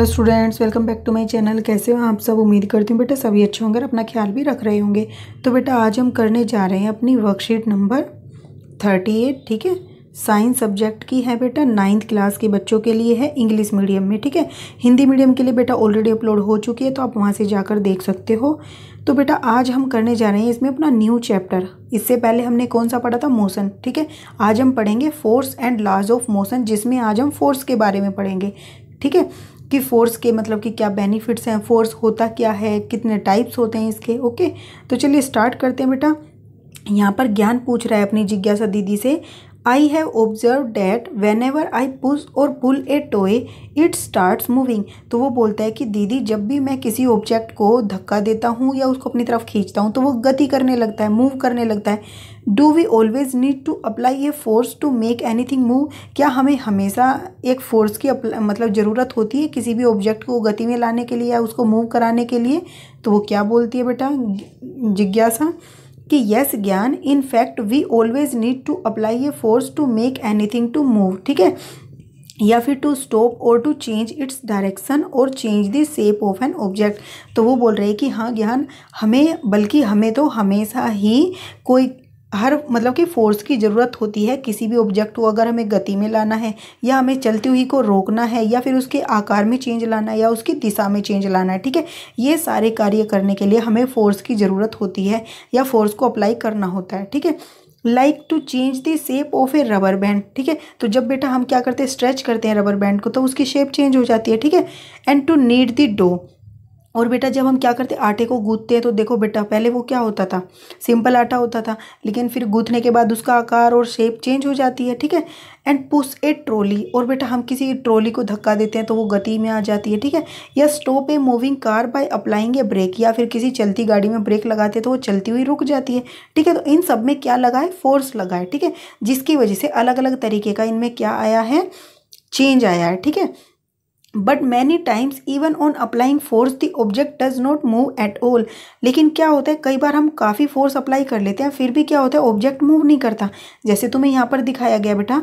hello students welcome back to my channel कैसे हो आप सब उम्मीद करती हूँ बेटा सभी अच्छे होंगे और अपना ख्याल भी रख रहे होंगे तो बेटा आज हम करने जा रहे हैं अपनी वर्कशीट नंबर थर्टी एट ठीक है साइंस सब्जेक्ट की है बेटा नाइन्थ क्लास के बच्चों के लिए है इंग्लिश मीडियम में ठीक है हिंदी मीडियम के लिए बेटा ऑलरेडी अपलोड हो चुकी है तो आप वहाँ से जाकर देख सकते हो तो बेटा आज हम करने जा रहे हैं इसमें अपना न्यू चैप्टर इससे पहले हमने कौन सा पढ़ा था मोशन ठीक है आज हम पढ़ेंगे force and laws of motion जिसमें आज हम फोर्स के बारे में पढ़ेंगे ठीक है कि फ़ोर्स के मतलब कि क्या बेनिफिट्स हैं फ़ोर्स होता क्या है कितने टाइप्स होते हैं इसके ओके तो चलिए स्टार्ट करते हैं बेटा यहाँ पर ज्ञान पूछ रहा है अपनी जिज्ञासा दीदी से I have observe that whenever I push or pull a toy it starts moving तो वो बोलता है कि दीदी जब भी मैं किसी ऑब्जेक्ट को धक्का देता हूँ या उसको अपनी तरफ खींचता हूँ तो वो गति करने लगता है मूव करने लगता है do we always need to apply a force to make anything move क्या हमें हमेशा एक फोर्स की मतलब ज़रूरत होती है किसी भी ऑब्जेक्ट को गति में लाने के लिए या उसको मूव कराने के लिए तो वो क्या बोलती है बेटा जिज्ञासा कि yes Gyan in fact we always need to apply a force to make anything to move ठीक है या फिर to stop or to change its direction or change the shape of an object तो वो बोल रहे हैं कि हाँ ज्ञान हमें बल्कि हमें तो हमेशा ही कोई हर मतलब कि फोर्स की ज़रूरत होती है किसी भी ऑब्जेक्ट को अगर हमें गति में लाना है या हमें चलती हुई को रोकना है या फिर उसके आकार में चेंज लाना है या उसकी दिशा में चेंज लाना है ठीक है ये सारे कार्य करने के लिए हमें फोर्स की ज़रूरत होती है या फोर्स को अप्लाई करना होता है ठीक है like to change the shape of a rubber band ठीक है तो जब बेटा हम क्या करते हैं स्ट्रेच करते हैं रबर बैंड को तो उसकी शेप चेंज हो जाती है ठीक है and to knead the dough और बेटा जब हम क्या करते आटे को गूंथते हैं तो देखो बेटा पहले वो क्या होता था सिंपल आटा होता था लेकिन फिर गूंथने के बाद उसका आकार और शेप चेंज हो जाती है ठीक है एंड पुश ए ट्रॉली और बेटा हम किसी ट्रॉली को धक्का देते हैं तो वो गति में आ जाती है ठीक है या stop a moving car by applying a brake या फिर किसी चलती गाड़ी में ब्रेक लगाते हैं तो वो चलती हुई रुक जाती है ठीक है तो इन सब में क्या लगा है फोर्स लगा है ठीक है जिसकी वजह से अलग अलग तरीके का इनमें क्या आया है चेंज आया है ठीक है but many times even on applying force the object does not move at all लेकिन क्या होता है कई बार हम काफ़ी फोर्स अप्लाई कर लेते हैं फिर भी क्या होता है ऑब्जेक्ट मूव नहीं करता जैसे तुम्हें यहाँ पर दिखाया गया बेटा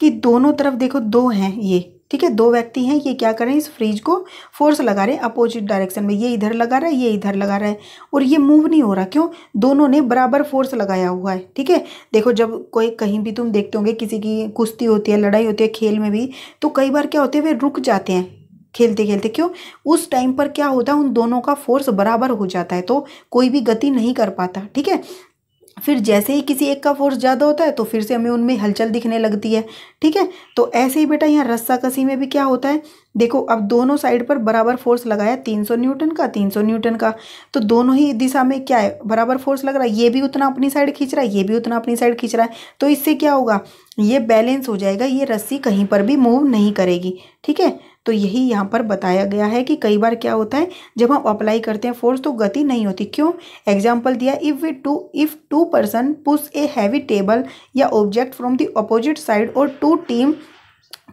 कि दोनों तरफ देखो दो हैं ये ठीक है दो व्यक्ति हैं ये क्या कर रहे हैं इस फ्रिज को फोर्स लगा रहे हैं अपोजिट डायरेक्शन में ये इधर लगा रहा है ये इधर लगा रहा है और ये मूव नहीं हो रहा क्यों दोनों ने बराबर फोर्स लगाया हुआ है ठीक है देखो जब कोई कहीं भी तुम देखते होंगे किसी की कुश्ती होती है लड़ाई होती है खेल में भी तो कई बार क्या होते हैं वे रुक जाते हैं खेलते खेलते क्यों उस टाइम पर क्या होता है उन दोनों का फोर्स बराबर हो जाता है तो कोई भी गति नहीं कर पाता ठीक है फिर जैसे ही किसी एक का फोर्स ज़्यादा होता है तो फिर से हमें उनमें हलचल दिखने लगती है ठीक है तो ऐसे ही बेटा यहाँ रस्सा कसी में भी क्या होता है देखो अब दोनों साइड पर बराबर फोर्स लगाया तीन सौ न्यूटन का तीन सौ न्यूटन का तो दोनों ही दिशा में क्या है बराबर फोर्स लग रहा है ये भी उतना अपनी साइड खींच रहा है ये भी उतना अपनी साइड खींच रहा है तो इससे क्या होगा ये बैलेंस हो जाएगा ये रस्सी कहीं पर भी मूव नहीं करेगी ठीक है तो यही यहाँ पर बताया गया है कि कई बार क्या होता है जब हम अप्लाई करते हैं फोर्स तो गति नहीं होती क्यों एग्जाम्पल दिया if we two if two person push a heavy table या object from the opposite side or two team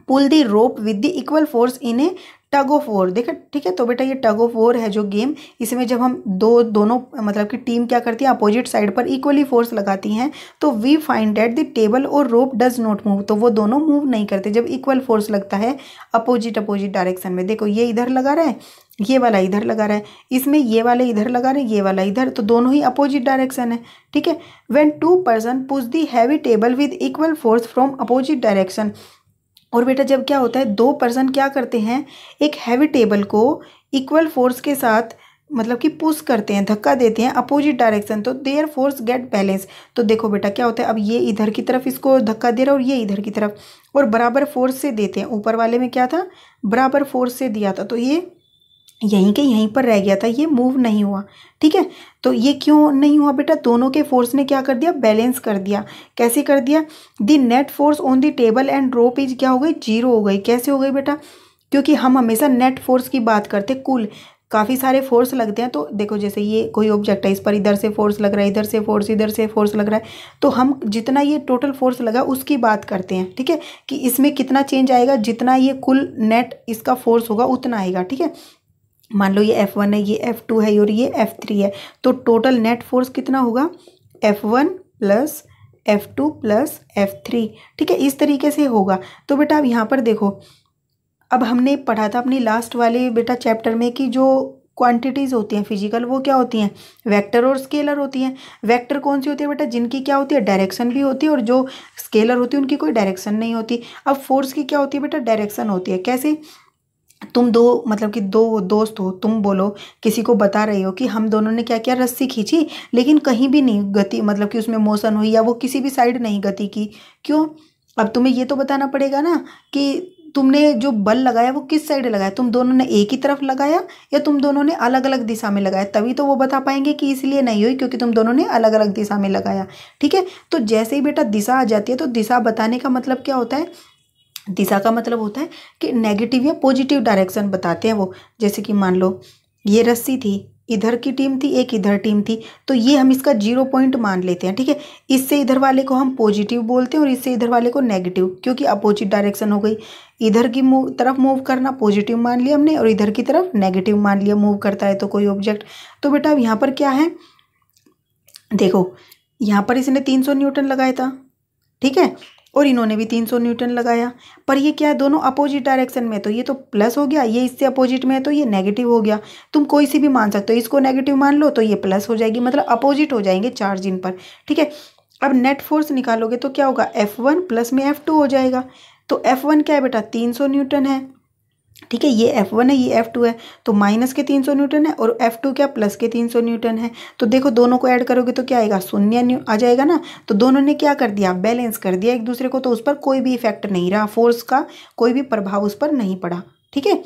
pull the rope with the equal force in a tug of war देखा ठीक है तो बेटा ये टग of वोर है जो गेम इसमें जब हम दो दोनों मतलब कि टीम क्या करती है अपोजिट साइड पर इक्वली फोर्स लगाती हैं तो we find that the table और रोप डज नॉट मूव तो वो दोनों मूव नहीं करते जब इक्वल फोर्स लगता है अपोजिट अपोजिट डायरेक्शन में देखो ये इधर लगा रहा है ये वाला इधर लगा रहा है इसमें ये वाले इधर लगा रहे हैं ये वाला इधर तो दोनों ही अपोजिट डायरेक्शन है ठीक है when two person push the heavy table with equal force from opposite direction और बेटा जब क्या होता है दो पर्सन क्या करते हैं एक हैवी टेबल को इक्वल फोर्स के साथ मतलब कि पुश करते हैं धक्का देते हैं अपोजिट डायरेक्शन तो देयर फोर्स गेट बैलेंस तो देखो बेटा क्या होता है अब ये इधर की तरफ इसको धक्का दे रहा है और ये इधर की तरफ और बराबर फोर्स से देते हैं ऊपर वाले में क्या था बराबर फोर्स से दिया था तो ये यहीं के यहीं पर रह गया था ये मूव नहीं हुआ ठीक है तो ये क्यों नहीं हुआ बेटा दोनों के फोर्स ने क्या कर दिया बैलेंस कर दिया कैसे कर दिया the net force on the table and rope is क्या हो गई जीरो हो गई कैसे हो गई बेटा क्योंकि हम हमेशा नेट फोर्स की बात करते कुल काफ़ी सारे फोर्स लगते हैं तो देखो जैसे ये कोई ऑब्जेक्ट है इस पर इधर से फोर्स लग रहा है इधर से फोर्स इधर से फोर्स लग रहा है तो हम जितना ये टोटल फोर्स लगा उसकी बात करते हैं ठीक है कि इसमें कितना चेंज आएगा जितना ये कुल नेट इसका फोर्स होगा उतना आएगा ठीक है मान लो ये एफ वन है ये एफ टू है और ये एफ थ्री है तो टोटल नेट फोर्स कितना होगा F one plus F two plus F three ठीक है इस तरीके से होगा तो बेटा अब यहाँ पर देखो अब हमने पढ़ा था अपनी लास्ट वाले बेटा चैप्टर में कि जो क्वांटिटीज़ होती हैं फिजिकल वो क्या होती हैं वेक्टर और स्केलर होती हैं वेक्टर कौन सी होती है बेटा जिनकी क्या होती है डायरेक्शन भी होती है और जो स्केलर होती है उनकी कोई डायरेक्शन नहीं होती अब फोर्स की क्या होती है बेटा डायरेक्शन होती है कैसे तुम दो मतलब कि दो दोस्त हो तुम बोलो किसी को बता रही हो कि हम दोनों ने क्या क्या रस्सी खींची लेकिन कहीं भी नहीं गति मतलब कि उसमें मोशन हुई या वो किसी भी साइड नहीं गति की क्यों अब तुम्हें ये तो बताना पड़ेगा ना कि तुमने जो बल लगाया वो किस साइड लगाया तुम दोनों ने एक ही तरफ लगाया या तुम दोनों ने अलग अलग दिशा में लगाया तभी तो वो बता पाएंगे कि इसलिए नहीं हुई क्योंकि तुम दोनों ने अलग अलग दिशा में लगाया ठीक है तो जैसे ही बेटा दिशा आ जाती है तो दिशा बताने का मतलब क्या होता है दिशा का मतलब होता है कि नेगेटिव या पॉजिटिव डायरेक्शन बताते हैं वो जैसे कि मान लो ये रस्सी थी इधर की टीम थी एक इधर टीम थी तो ये हम इसका जीरो पॉइंट मान लेते हैं ठीक है इससे इधर वाले को हम पॉजिटिव बोलते हैं और इससे इधर वाले को नेगेटिव क्योंकि अपोजिट डायरेक्शन हो गई इधर की मूव तरफ मूव करना पॉजिटिव मान लिया हमने और इधर की तरफ नेगेटिव मान लिया मूव करता है तो कोई ऑब्जेक्ट तो बेटा अब यहाँ पर क्या है देखो यहाँ पर इसने तीन सौ न्यूटन लगाया था ठीक है और इन्होंने भी 300 न्यूटन लगाया पर ये क्या है दोनों अपोजिट डायरेक्शन में तो ये तो प्लस हो गया ये इससे अपोजिट में है तो ये नेगेटिव हो गया तुम कोई सी भी मान सकते हो इसको नेगेटिव मान लो तो ये प्लस हो जाएगी मतलब अपोजिट हो जाएंगे चार्ज इन पर ठीक है अब नेट फोर्स निकालोगे तो क्या होगा एफ वन प्लस में एफ टू हो जाएगा तो एफ वन क्या है बेटा तीन सौ न्यूटन है ठीक है ये F1 है ये F2 है तो माइनस के 300 न्यूटन है और F2 क्या प्लस के 300 न्यूटन है तो देखो दोनों को ऐड करोगे तो क्या आएगा शून्य आ जाएगा ना तो दोनों ने क्या कर दिया बैलेंस कर दिया एक दूसरे को तो उस पर कोई भी इफेक्ट नहीं रहा फोर्स का कोई भी प्रभाव उस पर नहीं पड़ा ठीक है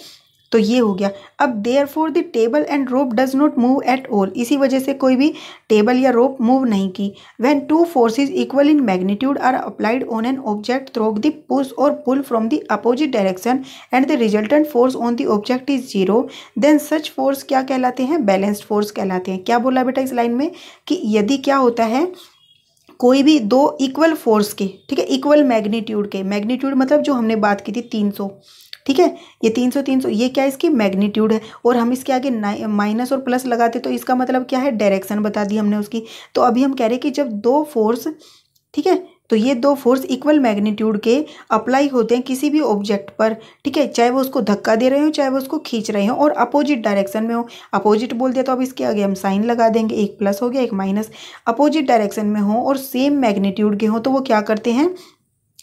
तो ये हो गया अब therefore the table and rope does not move at all इसी वजह से कोई भी टेबल या रोप मूव नहीं की when two forces equal in magnitude are applied on an object through the push or pull from the opposite direction and the resultant force on the object is zero then such force क्या कहलाते हैं balanced force कहलाते हैं क्या बोला बेटा इस line में कि यदि क्या होता है कोई भी दो इक्वल फोर्स के ठीक है इक्वल मैग्नीट्यूड के मैग्नीट्यूड मतलब जो हमने बात की थी तीन सौ ठीक है ये तीन सौ तीन सौ ये क्या इसकी मैग्नीट्यूड है और हम इसके आगे माइनस और प्लस लगाते तो इसका मतलब क्या है डायरेक्शन बता दी हमने उसकी तो अभी हम कह रहे हैं कि जब दो फोर्स ठीक है तो ये दो फोर्स इक्वल मैग्नीट्यूड के अप्लाई होते हैं किसी भी ऑब्जेक्ट पर ठीक है चाहे वो उसको धक्का दे रहे हो चाहे वो उसको खींच रहे हो और अपोजिट डायरेक्शन में हो अपोजिट बोल दिया तो अब इसके आगे हम साइन लगा देंगे एक प्लस हो गया एक माइनस अपोजिट डायरेक्शन में हो और सेम मैग्नीट्यूड के हों तो वो क्या करते हैं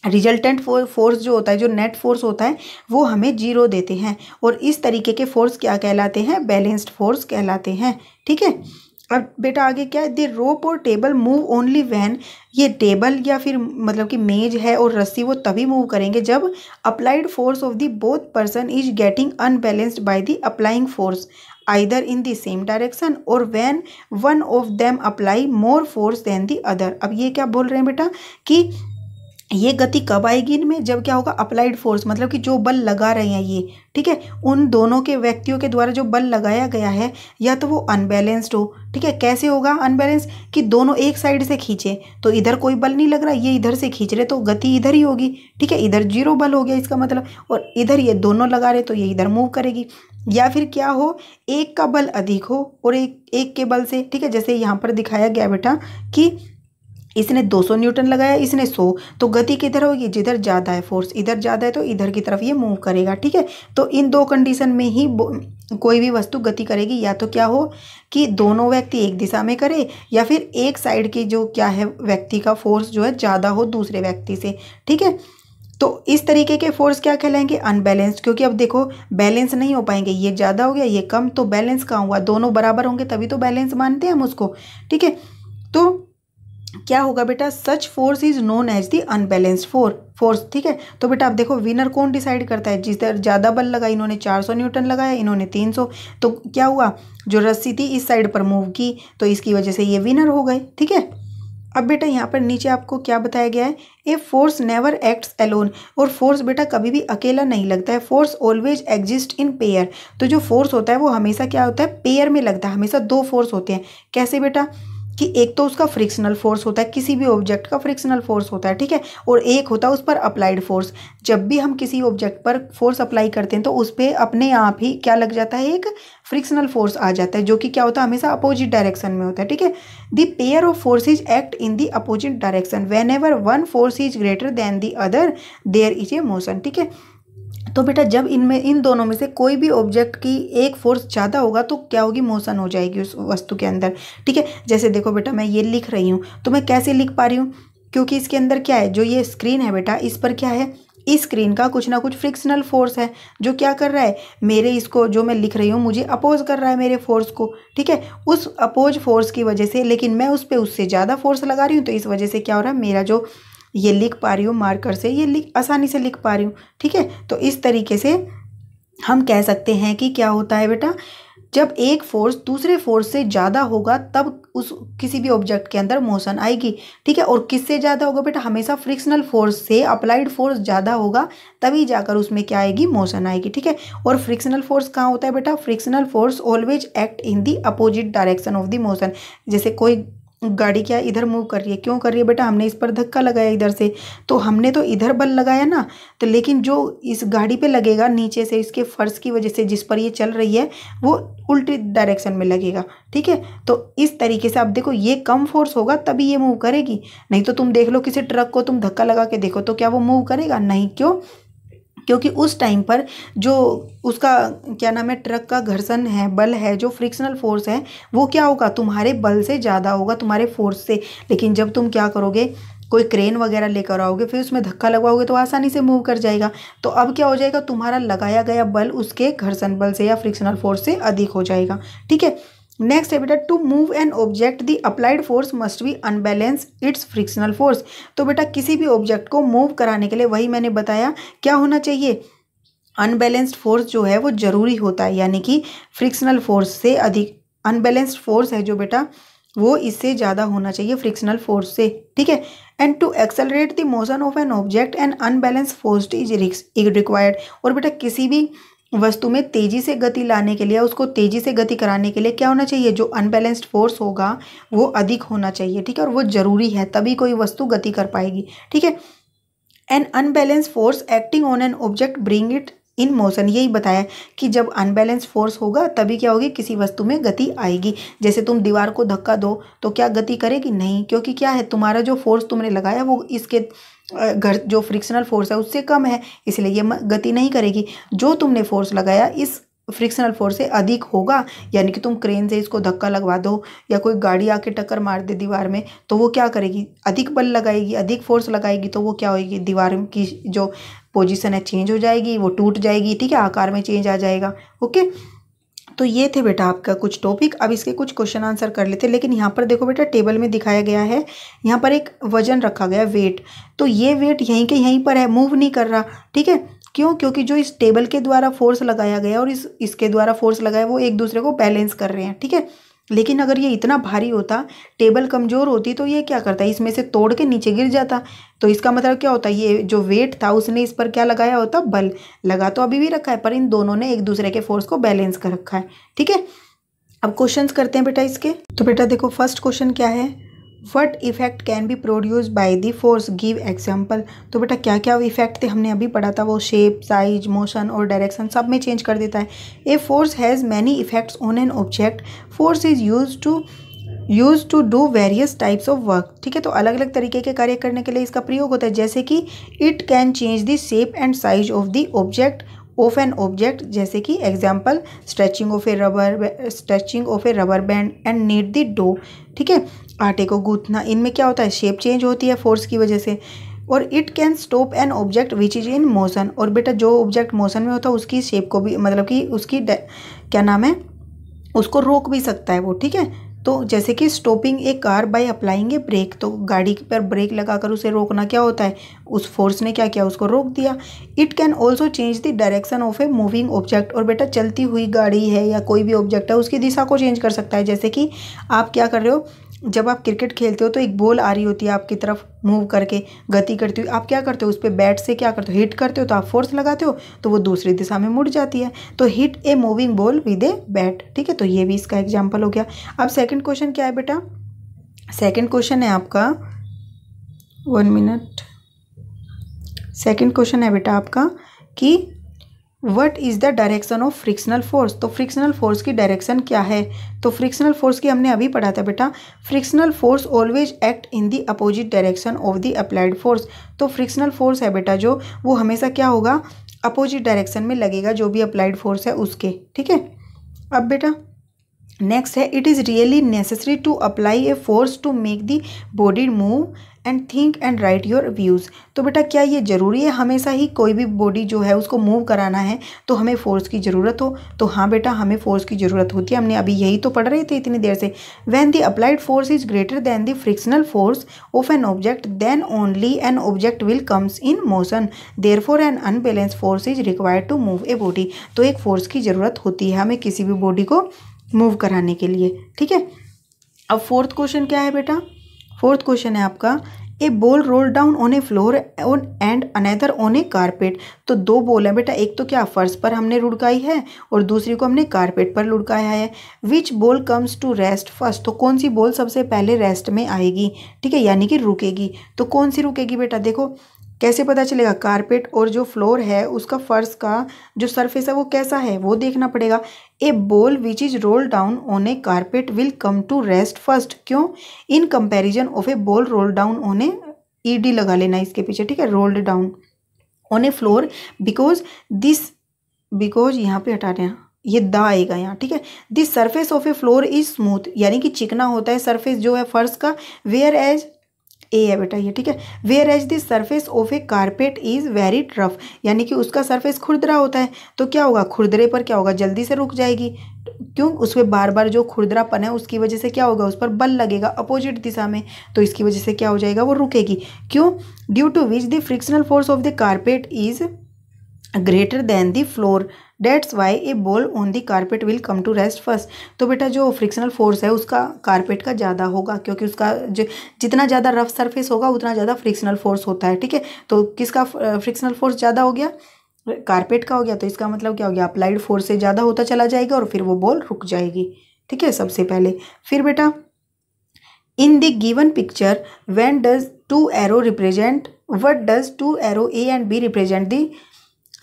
रिजल्टेंट फोर्स जो होता है जो नेट फोर्स होता है वो हमें जीरो देते हैं और इस तरीके के फोर्स क्या कहलाते हैं बैलेंस्ड फोर्स कहलाते हैं ठीक है अब बेटा आगे क्या है दे रोप और टेबल मूव ओनली वैन ये टेबल या फिर मतलब कि मेज है और रस्सी वो तभी मूव करेंगे जब applied force of the both person is getting unbalanced by the applying force either in the same direction or when one of them apply more force than the other अब ये क्या बोल रहे हैं बेटा कि ये गति कब आएगी इनमें जब क्या होगा अप्लाइड फोर्स मतलब कि जो बल लगा रहे हैं ये ठीक है उन दोनों के व्यक्तियों के द्वारा जो बल लगाया गया है या तो वो अनबैलेंस्ड हो ठीक है कैसे होगा अनबैलेंस कि दोनों एक साइड से खींचे तो इधर कोई बल नहीं लग रहा ये इधर से खींच रहे तो गति इधर ही होगी ठीक है इधर जीरो बल हो गया इसका मतलब और इधर ये दोनों लगा रहे तो ये इधर मूव करेगी या फिर क्या हो एक का बल अधिक हो और एक एक के बल से ठीक है जैसे यहाँ पर दिखाया गया बेटा कि इसने 200 न्यूटन लगाया इसने 100 तो गति किधर होगी जिधर ज़्यादा है फोर्स इधर ज़्यादा है तो इधर की तरफ ये मूव करेगा ठीक है तो इन दो कंडीशन में ही कोई भी वस्तु गति करेगी या तो क्या हो कि दोनों व्यक्ति एक दिशा में करे या फिर एक साइड की जो क्या है व्यक्ति का फोर्स जो है ज़्यादा हो दूसरे व्यक्ति से ठीक है तो इस तरीके के फोर्स क्या कहलाएंगे अनबैलेंस क्योंकि अब देखो बैलेंस नहीं हो पाएंगे ये ज़्यादा हो गया ये कम तो बैलेंस कहाँ हुआ दोनों बराबर होंगे तभी तो बैलेंस मानते हैं हम उसको ठीक है तो क्या होगा बेटा such force is known as the unbalance for force ठीक है तो बेटा आप देखो विनर कौन डिसाइड करता है जिस तरह ज़्यादा बल लगा इन्होंने 400 न्यूटन लगाया इन्होंने 300 तो क्या हुआ जो रस्सी थी इस साइड पर मूव की तो इसकी वजह से ये विनर हो गए ठीक है अब बेटा यहाँ पर नीचे आपको क्या बताया गया है a force never acts alone और फोर्स बेटा कभी भी अकेला नहीं लगता है force always exist in pair तो जो फोर्स होता है वो हमेशा क्या होता है पेयर में लगता है हमेशा दो फोर्स होते हैं कैसे बेटा कि एक तो उसका फ्रिक्शनल फोर्स होता है किसी भी ऑब्जेक्ट का फ्रिक्शनल फोर्स होता है ठीक है और एक होता है उस पर अप्लाइड फोर्स जब भी हम किसी ऑब्जेक्ट पर फोर्स अप्लाई करते हैं तो उस पर अपने आप ही क्या लग जाता है एक फ्रिक्शनल फोर्स आ जाता है जो कि क्या होता है हमेशा अपोजिट डायरेक्शन में होता है ठीक है the pair of forces act in the opposite direction whenever one force is greater than the other there is a motion ठीक है तो बेटा जब इनमें इन दोनों में से कोई भी ऑब्जेक्ट की एक फोर्स ज़्यादा होगा तो क्या होगी मोशन हो जाएगी उस वस्तु के अंदर ठीक है जैसे देखो बेटा मैं ये लिख रही हूँ तो मैं कैसे लिख पा रही हूँ क्योंकि इसके अंदर क्या है जो ये स्क्रीन है बेटा इस पर क्या है इस स्क्रीन का कुछ ना कुछ फ्रिक्शनल फोर्स है जो क्या कर रहा है मेरे इसको जो मैं लिख रही हूँ मुझे अपोज कर रहा है मेरे फोर्स को ठीक है उस अपोज फोर्स की वजह से लेकिन मैं उस पर उससे ज़्यादा फोर्स लगा रही हूँ तो इस वजह से क्या हो रहा है मेरा जो ये लिख पा रही हूँ मार्कर से ये लिख आसानी से लिख पा रही हूँ ठीक है तो इस तरीके से हम कह सकते हैं कि क्या होता है बेटा जब एक फोर्स दूसरे फोर्स से ज़्यादा होगा तब उस किसी भी ऑब्जेक्ट के अंदर मोशन आएगी ठीक है और किससे ज़्यादा होगा बेटा हमेशा फ्रिक्शनल फोर्स से अप्लाइड फोर्स ज़्यादा होगा तभी जाकर उसमें क्या आएगी मोशन आएगी ठीक है और फ्रिक्शनल फोर्स कहाँ होता है बेटा frictional force always act in the opposite direction of the motion जैसे कोई गाड़ी क्या इधर मूव कर रही है क्यों कर रही है बेटा हमने इस पर धक्का लगाया इधर से तो हमने तो इधर बल लगाया ना तो लेकिन जो इस गाड़ी पे लगेगा नीचे से इसके फर्श की वजह से जिस पर ये चल रही है वो उल्टी डायरेक्शन में लगेगा ठीक है तो इस तरीके से आप देखो ये कम फोर्स होगा तभी ये मूव करेगी नहीं तो तुम देख लो किसी ट्रक को तुम धक्का लगा के देखो तो क्या वो मूव करेगा नहीं क्यों क्योंकि उस टाइम पर जो उसका क्या नाम है ट्रक का घर्षण है बल है जो फ्रिक्शनल फोर्स है वो क्या होगा तुम्हारे बल से ज़्यादा होगा तुम्हारे फोर्स से लेकिन जब तुम क्या करोगे कोई क्रेन वगैरह लेकर आओगे फिर उसमें धक्का लगवाओगे तो आसानी से मूव कर जाएगा तो अब क्या हो जाएगा तुम्हारा लगाया गया बल उसके घर्षण बल से या फ्रिक्शनल फोर्स से अधिक हो जाएगा ठीक है नेक्स्ट है बेटा to move an object the applied force must be unbalance its frictional force तो बेटा किसी भी ऑब्जेक्ट को मूव कराने के लिए वही मैंने बताया क्या होना चाहिए अनबैलेंस्ड फोर्स जो है वो ज़रूरी होता है यानी कि फ्रिक्शनल फोर्स से अधिक अनबैलेंस्ड फोर्स है जो बेटा वो इससे ज़्यादा होना चाहिए फ्रिक्शनल फोर्स से ठीक है and to accelerate the motion of an object and unbalance force is रिक्स रिक्वायर्ड और बेटा किसी भी वस्तु में तेज़ी से गति लाने के लिए उसको तेज़ी से गति कराने के लिए क्या होना चाहिए जो अनबैलेंस्ड फोर्स होगा वो अधिक होना चाहिए ठीक है और वो ज़रूरी है तभी कोई वस्तु गति कर पाएगी ठीक है an unbalance force acting on an object bring it in motion यही बताया कि जब अनबैलेंस फोर्स होगा तभी क्या होगी किसी वस्तु में गति आएगी जैसे तुम दीवार को धक्का दो तो क्या गति करेगी नहीं क्योंकि क्या है तुम्हारा जो फोर्स तुमने लगाया वो इसके घर जो फ्रिक्शनल फोर्स है उससे कम है इसलिए ये गति नहीं करेगी जो तुमने फोर्स लगाया इस फ्रिक्शनल फोर्स से अधिक होगा यानी कि तुम क्रेन से इसको धक्का लगवा दो या कोई गाड़ी आके टक्कर मार दे दीवार में तो वो क्या करेगी अधिक बल लगाएगी अधिक फोर्स लगाएगी तो वो क्या होगी दीवार की जो पोजीशन है चेंज हो जाएगी वो टूट जाएगी ठीक है आकार में चेंज आ जाएगा ओके तो ये थे बेटा आपका कुछ टॉपिक अब इसके कुछ क्वेश्चन आंसर कर लेते लेकिन यहाँ पर देखो बेटा टेबल में दिखाया गया है यहाँ पर एक वजन रखा गया वेट तो ये वेट यहीं के यहीं पर है मूव नहीं कर रहा ठीक है क्यों क्योंकि जो इस टेबल के द्वारा फोर्स लगाया गया और इस इसके द्वारा फोर्स लगाया वो एक दूसरे को बैलेंस कर रहे हैं ठीक है लेकिन अगर ये इतना भारी होता टेबल कमज़ोर होती तो ये क्या करता इसमें से तोड़ के नीचे गिर जाता तो इसका मतलब क्या होता ये जो वेट था उसने इस पर क्या लगाया होता बल लगा तो अभी भी रखा है पर इन दोनों ने एक दूसरे के फोर्स को बैलेंस कर रखा है ठीक है अब क्वेश्चंस करते हैं बेटा इसके तो बेटा देखो फर्स्ट क्वेश्चन क्या है what effect can be produce by the force give example तो बेटा क्या क्या इफ़ेक्ट थे हमने अभी पढ़ा था वो शेप साइज मोशन और डायरेक्शन सब में चेंज कर देता है a force has many effects on an object force is use to use to do various types of work ठीक है तो अलग अलग तरीके के कार्य करने के लिए इसका प्रयोग होता है जैसे कि it can change the shape and size of the object of an object जैसे कि example stretching of a rubber stretching of a rubber band and knead the dough ठीक है आटे को गूंथना इनमें क्या होता है शेप चेंज होती है फोर्स की वजह से और it can stop an object which is in motion और बेटा जो ऑब्जेक्ट मोशन में होता है उसकी शेप को भी मतलब कि उसकी क्या नाम है उसको रोक भी सकता है वो ठीक है तो जैसे कि stopping a car by applying a brake तो गाड़ी पर ब्रेक लगाकर उसे रोकना क्या होता है उस फोर्स ने क्या किया उसको रोक दिया it can also change the direction of a moving object और बेटा चलती हुई गाड़ी है या कोई भी ऑब्जेक्ट है उसकी दिशा को चेंज कर सकता है जैसे कि आप क्या कर रहे हो जब आप क्रिकेट खेलते हो तो एक बॉल आ रही होती है आपकी तरफ मूव करके गति करती हुई आप क्या करते हो उस पर बैट से क्या करते हो हिट करते हो तो आप फोर्स लगाते हो तो वो दूसरी दिशा में मुड़ जाती है तो hit a moving ball with a bat ठीक है तो ये भी इसका एग्जाम्पल हो गया अब सेकेंड क्वेश्चन क्या है बेटा सेकेंड क्वेश्चन है आपका वन मिनट सेकेंड क्वेश्चन है बेटा आपका कि what is the direction of frictional force तो फ्रिक्शनल फोर्स की डायरेक्शन क्या है तो फ्रिक्शनल फोर्स की हमने अभी पढ़ा था बेटा frictional force always act in the opposite direction of the applied force तो फ्रिक्शनल फोर्स है बेटा जो वो हमेशा क्या होगा अपोजिट डायरेक्शन में लगेगा जो भी अप्लाइड फोर्स है उसके ठीक है अब बेटा नेक्स्ट है it is really necessary to apply a force to make the body move and think and write your views तो बेटा क्या ये ज़रूरी है हमेशा ही कोई भी बॉडी जो है उसको मूव कराना है तो हमें फोर्स की ज़रूरत हो तो हाँ बेटा हमें फोर्स की ज़रूरत होती है हमने अभी यही तो पढ़ रहे थे इतनी देर से when the applied force is greater than the frictional force of an object then only an object will comes in motion therefore an unbalance force is required to move a body तो एक force की ज़रूरत होती है हमें किसी भी body को मूव कराने के लिए ठीक है अब फोर्थ क्वेश्चन क्या है बेटा फोर्थ क्वेश्चन है आपका a ball roll down on a floor on and another on a carpet तो दो बॉल है बेटा एक तो क्या फर्श पर हमने लुड़काई है और दूसरी को हमने कारपेट पर लुड़काया है which ball comes to rest first तो कौन सी बॉल सबसे पहले रेस्ट में आएगी ठीक है यानी कि रुकेगी तो कौन सी रुकेगी बेटा देखो कैसे पता चलेगा कारपेट और जो फ्लोर है उसका फर्श का जो सरफेस है वो कैसा है वो देखना पड़ेगा a ball which is roll down on a carpet will come to rest first क्यों in comparison of a ball roll down on a ईडी लगा लेना इसके पीछे ठीक है rolled down on a floor because this because यहाँ पे हटा रहे हैं ये द आएगा यहाँ ठीक है this surface of a floor is smooth यानी कि चिकना होता है सरफेस जो है फर्श का वेयर एज ए है बेटा ये ठीक है whereas this surface of a carpet is very tough यानी कि उसका सर्फेस खुरदरा होता है तो क्या होगा खुरदरे पर क्या होगा जल्दी से रुक जाएगी क्यों उस पर बार बार जो खुरदरापन है उसकी वजह से क्या होगा उस पर बल लगेगा अपोजिट दिशा में तो इसकी वजह से क्या हो जाएगा वो रुकेगी क्यों due to which the frictional force of the carpet is greater than the floor that's why a ball on the carpet will come to rest first तो बेटा जो फ्रिक्शनल फोर्स है उसका कारपेट का ज़्यादा होगा क्योंकि उसका जो जितना ज़्यादा रफ सरफेस होगा उतना ज़्यादा फ्रिक्शनल फोर्स होता है ठीक है तो किसका फ्रिक्शनल फोर्स ज़्यादा हो गया कारपेट का हो गया तो इसका मतलब क्या हो गया अप्लाइड फोर्स से ज़्यादा होता चला जाएगा और फिर वो बॉल रुक जाएगी ठीक है सबसे पहले फिर बेटा in the given picture when does two arrow represent what does two arrow A and B represent the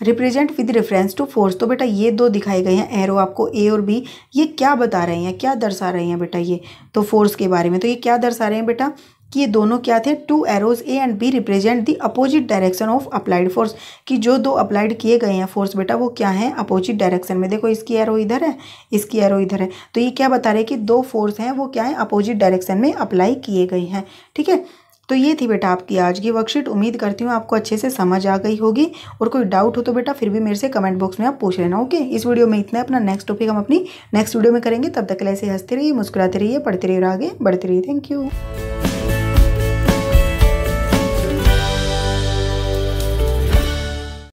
represent with reference to force तो बेटा ये दो दिखाए गए हैं एरो आपको ए और बी ये क्या बता रहे हैं क्या दर्शा रहे हैं बेटा ये तो फोर्स के बारे में तो ये क्या दर्शा रहे हैं बेटा कि ये दोनों क्या थे two arrows A and B represent the opposite direction of applied force कि जो दो अप्लाइड किए गए हैं फोर्स बेटा वो क्या है अपोजिट डायरेक्शन में देखो इसकी एरो इधर है इसकी एरो इधर है तो ये क्या बता रहे हैं कि दो फोर्स हैं वो क्या है अपोजिट डायरेक्शन में अप्लाई किए गए हैं ठीक है तो ये थी बेटा आपकी आज की वर्कशीट उम्मीद करती हूँ आपको अच्छे से समझ आ गई होगी और कोई डाउट हो तो बेटा फिर भी मेरे से कमेंट बॉक्स में आप पूछ लेना ओके इस वीडियो में इतना अपना नेक्स्ट टॉपिक हम अपनी नेक्स्ट वीडियो में करेंगे तब तक ऐसे हंसते रहिए मुस्कुराते रहिए पढ़ते रहिए और आगे बढ़ते रहिए थैंक यू